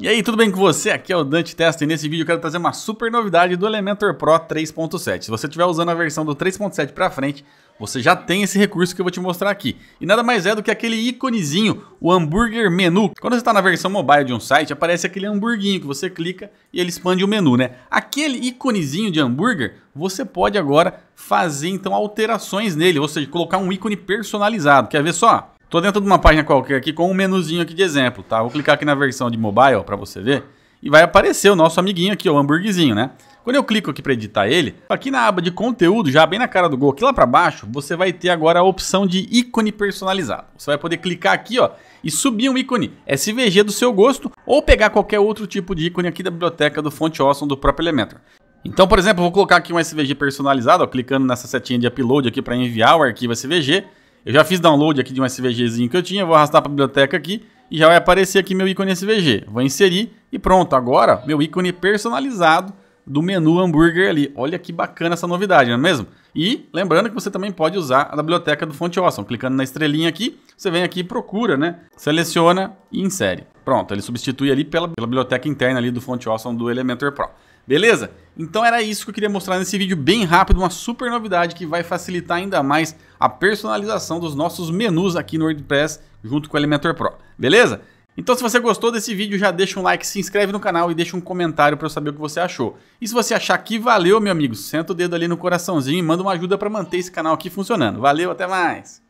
E aí, tudo bem com você? Aqui é o Dante Testa e nesse vídeo eu quero trazer uma super novidade do Elementor Pro 3.7. Se você estiver usando a versão do 3.7 para frente, você já tem esse recurso que eu vou te mostrar aqui. E nada mais é do que aquele íconezinho, o hambúrguer menu. Quando você está na versão mobile de um site, aparece aquele hamburguinho que você clica e ele expande o menu, né? Aquele íconezinho de hambúrguer, você pode agora fazer então alterações nele, ou seja, colocar um ícone personalizado. Quer ver só? Tô dentro de uma página qualquer aqui com um menuzinho aqui de exemplo, tá? Vou clicar aqui na versão de mobile para você ver e vai aparecer o nosso amiguinho aqui, o hambúrguerzinho, né? Quando eu clico aqui para editar ele, aqui na aba de conteúdo, já bem na cara do gol, aqui lá para baixo, você vai ter agora a opção de ícone personalizado. Você vai poder clicar aqui ó, e subir um ícone SVG do seu gosto ou pegar qualquer outro tipo de ícone aqui da biblioteca do Font Awesome do próprio Elementor. Então, por exemplo, vou colocar aqui um SVG personalizado, ó, clicando nessa setinha de upload aqui para enviar o arquivo SVG. Eu já fiz download aqui de um SVGzinho que eu tinha, vou arrastar para a biblioteca aqui e já vai aparecer aqui meu ícone SVG. Vou inserir e pronto, agora meu ícone personalizado do menu hambúrguer ali. Olha que bacana essa novidade, não é mesmo? E lembrando que você também pode usar a biblioteca do Fonte Awesome. Clicando na estrelinha aqui, você vem aqui e procura, né? Seleciona e insere. Pronto, ele substitui ali pela, pela biblioteca interna ali do Fonte Awesome do Elementor Pro. Beleza? Então era isso que eu queria mostrar nesse vídeo bem rápido, uma super novidade que vai facilitar ainda mais a personalização dos nossos menus aqui no WordPress junto com o Elementor Pro. Beleza? Então se você gostou desse vídeo, já deixa um like, se inscreve no canal e deixa um comentário para eu saber o que você achou. E se você achar que valeu, meu amigo, senta o dedo ali no coraçãozinho e manda uma ajuda para manter esse canal aqui funcionando. Valeu, até mais!